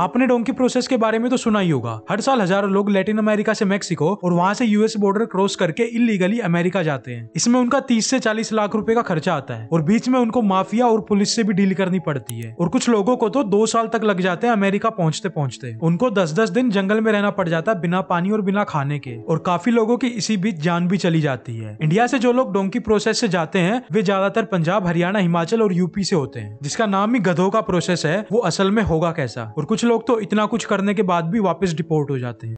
आपने donkey process के बारे में तो सुना ही होगा हर साल हजारों लोग लैटिन अमेरिका से मेक्सिको और वहाँ से यूएस बॉर्डर क्रॉस करके इलीगली अमेरिका जाते हैं इसमें उनका तीस से चालीस लाख रूपए का खर्चा आता है और बीच में उनको माफिया और पुलिस से भी डील करनी पड़ती है और कुछ लोगों को तो दो साल तक लग जाते हैं अमेरिका पहुंचते पहुंचते उनको दस दस दिन जंगल में रहना पड़ जाता है बिना पानी और बिना खाने के और काफी लोगों की इसी बीच जान भी चली जाती है इंडिया से जो लोग डोंकी प्रोसेस से जाते हैं वे ज्यादातर पंजाब हरियाणा हिमाचल और यूपी से होते हैं जिसका नाम ही गधों का प्रोसेस है वो असल में होगा कैसा और कुछ लोग तो इतना कुछ करने के बाद भी वापस डिपोर्ट हो जाते हैं